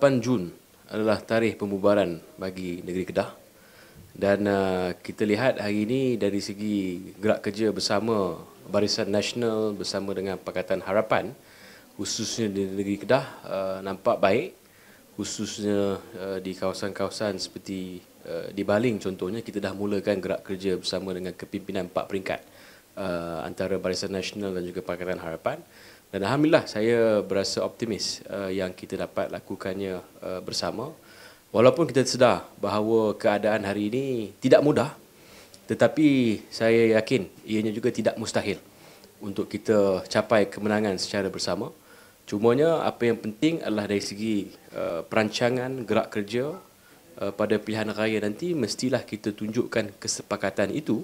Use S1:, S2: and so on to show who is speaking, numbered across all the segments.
S1: 8 Jun adalah tarikh pembubaran bagi negeri Kedah dan uh, kita lihat hari ini dari segi gerak kerja bersama Barisan Nasional bersama dengan Pakatan Harapan khususnya di negeri Kedah uh, nampak baik khususnya uh, di kawasan-kawasan seperti uh, di Baling contohnya kita dah mulakan gerak kerja bersama dengan kepimpinan empat peringkat uh, antara Barisan Nasional dan juga Pakatan Harapan dan alhamdulillah saya berasa optimis uh, yang kita dapat lakukannya uh, bersama walaupun kita sedar bahawa keadaan hari ini tidak mudah tetapi saya yakin ianya juga tidak mustahil untuk kita capai kemenangan secara bersama cumanya apa yang penting adalah dari segi uh, perancangan gerak kerja uh, pada pilihan raya nanti mestilah kita tunjukkan kesepakatan itu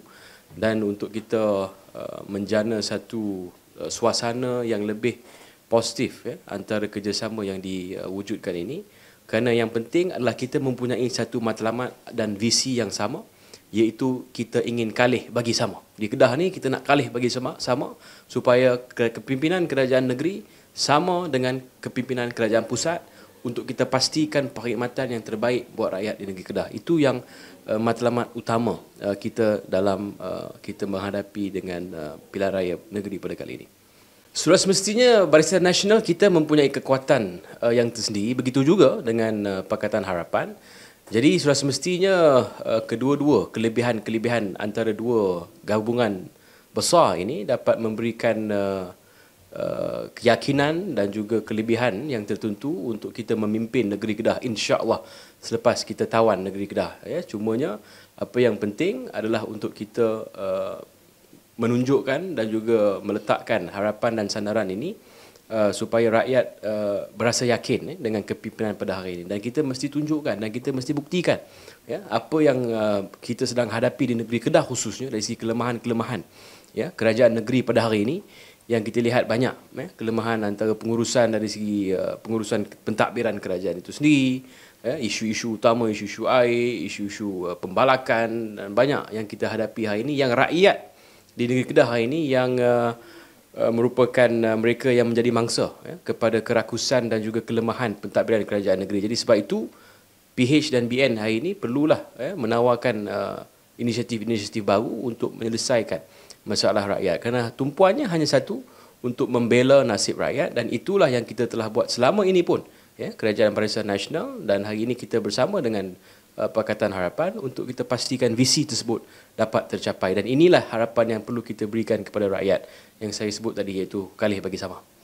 S1: dan untuk kita uh, menjana satu uh, suasana yang lebih positif ya, antara kerjasama yang diwujudkan ini kerana yang penting adalah kita mempunyai satu matlamat dan visi yang sama iaitu kita ingin kalih bagi sama. Di Kedah ni kita nak kalih bagi sama, sama supaya kepimpinan kerajaan negeri sama dengan kepimpinan kerajaan pusat untuk kita pastikan perkhidmatan yang terbaik buat rakyat di negeri Kedah. Itu yang uh, matlamat utama uh, kita dalam uh, kita menghadapi dengan uh, pilihan raya negeri pada kali ini. Sudah semestinya Barisan Nasional kita mempunyai kekuatan uh, yang tersendiri begitu juga dengan uh, Pakatan Harapan. Jadi sudah semestinya uh, kedua-dua kelebihan-kelebihan antara dua gabungan besar ini dapat memberikan uh, Uh, keyakinan dan juga kelebihan yang tertentu untuk kita memimpin negeri Kedah insya-Allah selepas kita tawan negeri Kedah ya cumanya apa yang penting adalah untuk kita uh, menunjukkan dan juga meletakkan harapan dan sandaran ini uh, supaya rakyat uh, berasa yakin eh, dengan kepimpinan pada hari ini dan kita mesti tunjukkan dan kita mesti buktikan ya apa yang uh, kita sedang hadapi di negeri Kedah khususnya dari segi kelemahan-kelemahan ya kerajaan negeri pada hari ini yang kita lihat banyak eh, kelemahan antara pengurusan dari segi uh, pengurusan pentadbiran kerajaan itu sendiri eh, isu-isu utama isu-isu air isu-isu uh, pembalakan dan banyak yang kita hadapi hari ini yang rakyat di negeri Kedah hari ini yang uh, uh, merupakan uh, mereka yang menjadi mangsa eh, kepada kerakusan dan juga kelemahan pentadbiran kerajaan negeri jadi sebab itu PH dan BN hari ini perlulah eh, menawarkan uh, inisiatif-inisiatif baru untuk menyelesaikan masalah rakyat kerana tumpuannya hanya satu untuk membela nasib rakyat dan itulah yang kita telah buat selama ini pun ya kerajaan parlimen nasional dan hari ini kita bersama dengan uh, pakatan harapan untuk kita pastikan visi tersebut dapat tercapai dan inilah harapan yang perlu kita berikan kepada rakyat yang saya sebut tadi iaitu kalih bagi sama